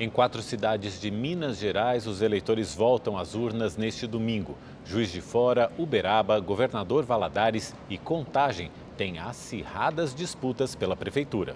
Em quatro cidades de Minas Gerais, os eleitores voltam às urnas neste domingo. Juiz de Fora, Uberaba, Governador Valadares e Contagem têm acirradas disputas pela Prefeitura.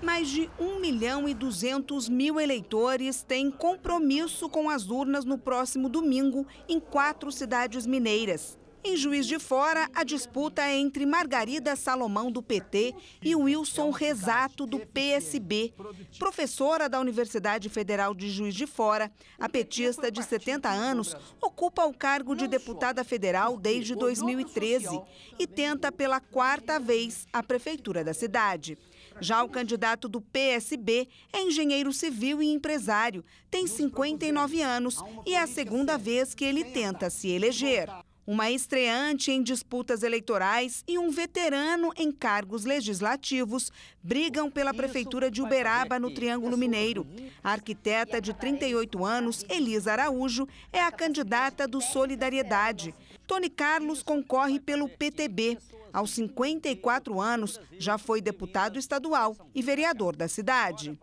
Mais de 1 milhão e 200 mil eleitores têm compromisso com as urnas no próximo domingo em quatro cidades mineiras. Em Juiz de Fora, a disputa é entre Margarida Salomão, do PT, e Wilson Rezato, do PSB. Professora da Universidade Federal de Juiz de Fora, a petista de 70 anos ocupa o cargo de deputada federal desde 2013 e tenta pela quarta vez a prefeitura da cidade. Já o candidato do PSB é engenheiro civil e empresário, tem 59 anos e é a segunda vez que ele tenta se eleger uma estreante em disputas eleitorais e um veterano em cargos legislativos brigam pela prefeitura de Uberaba, no Triângulo é Mineiro. A arquiteta de 38 anos, Elisa Araújo, é a candidata do Solidariedade. Tony Carlos concorre pelo PTB. Aos 54 anos, já foi deputado estadual e vereador da cidade.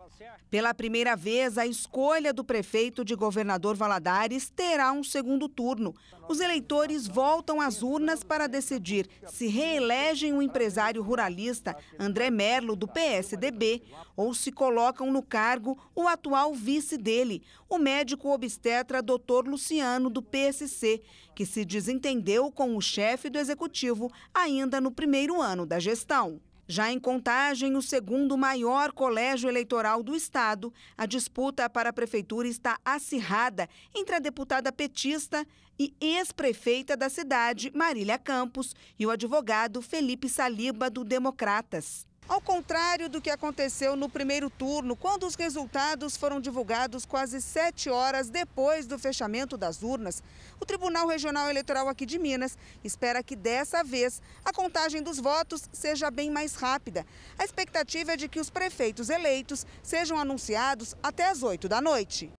Pela primeira vez, a escolha do prefeito de governador Valadares terá um segundo turno. Os eleitores voltam às urnas para decidir se reelegem o empresário ruralista André Merlo, do PSDB, ou se colocam no cargo o atual vice dele, o médico obstetra Dr. Luciano, do PSC, que se desentendeu rendeu com o chefe do executivo ainda no primeiro ano da gestão. Já em Contagem, o segundo maior colégio eleitoral do estado, a disputa para a prefeitura está acirrada entre a deputada petista e ex-prefeita da cidade, Marília Campos, e o advogado Felipe Saliba, do Democratas. Ao contrário do que aconteceu no primeiro turno, quando os resultados foram divulgados quase sete horas depois do fechamento das urnas, o Tribunal Regional Eleitoral aqui de Minas espera que dessa vez a contagem dos votos seja bem mais rápida. A expectativa é de que os prefeitos eleitos sejam anunciados até às oito da noite.